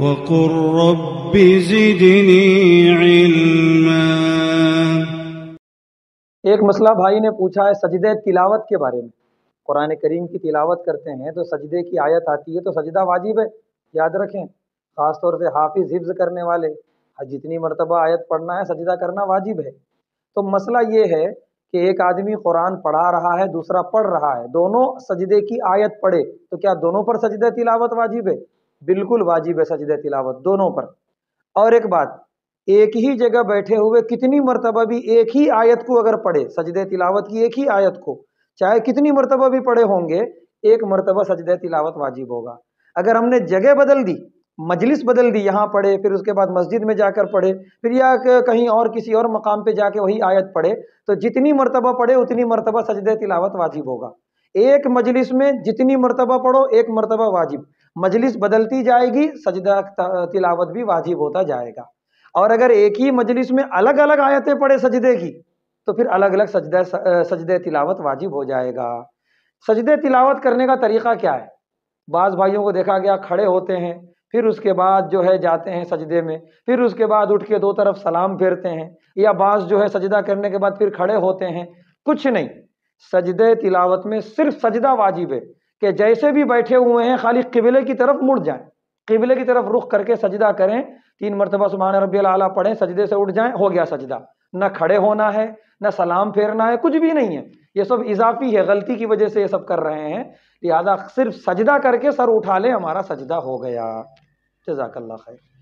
وقل رب زدني علما एक मसला भाई ने पूछा है सजदे तिलावत के बारे में कुरान करीम की तिलावत करते हैं तो सजदे की आयत आती है तो सजदा वाजिब है याद रखें ख़ास तौर से हाफिज हिफ्ज़ करने वाले जितनी मरतबा आयत पढ़ना है सजदा करना वाजिब है तो मसला ये है कि एक आदमी कुरान पढ़ा रहा है दूसरा पढ़ रहा है दोनों सजदे की आयत पढ़े तो क्या दोनों पर सजदे तिलावत वाजिब है बिल्कुल वाजिब है सजद तिलावत दोनों पर और एक बात एक ही जगह बैठे हुए कितनी मरतबा भी एक ही आयत को अगर पढ़े सजद तिलावत की एक ही आयत को चाहे कितनी मरतबा भी पढ़े होंगे एक मरतबा सजद तिलावत वाजिब होगा अगर हमने जगह बदल दी मजलिस बदल दी यहाँ पढ़े फिर उसके बाद मस्जिद में जाकर पढ़े फिर या कहीं और किसी और मकाम पे जाके वही आयत पढ़े तो जितनी मरतबा पढ़े उतनी मरतबा सजद तिलावत वाजिब होगा एक मजलिस में जितनी मरतबा पढ़ो एक मरतबा वाजिब मजलिस बदलती जाएगी सजदा तिलावत भी वाजिब होता जाएगा और अगर एक ही मजलिस में अलग अलग आयतें पड़े सजदे की तो फिर अलग अलग सजद सजद तिलावत वाजिब हो जाएगा सजद तिलावत करने का तरीक़ा क्या है बाज़ भाइयों को देखा गया खड़े होते हैं फिर उसके बाद जो है जाते हैं सजदे में फिर उसके बाद उठ के दो तरफ सलाम फेरते हैं या बाज़ जो है सजदा करने के बाद फिर खड़े होते हैं कुछ नहीं सजद तिलावत में सिर्फ सजदा वाजिब है कि जैसे भी बैठे हुए हैं खाली किबले की तरफ मुड़ जाएं किबले की तरफ रुख करके सजदा करें तीन मरतबा सुबहान रबी आला पढ़ें सजदे से उठ जाएं हो गया सजदा न खड़े होना है न सलाम फेरना है कुछ भी नहीं है ये सब इजाफी है गलती की वजह से ये सब कर रहे हैं लिहाजा सिर्फ सजदा करके सर उठा लें हमारा सजदा हो गया जजाकल्ला खैर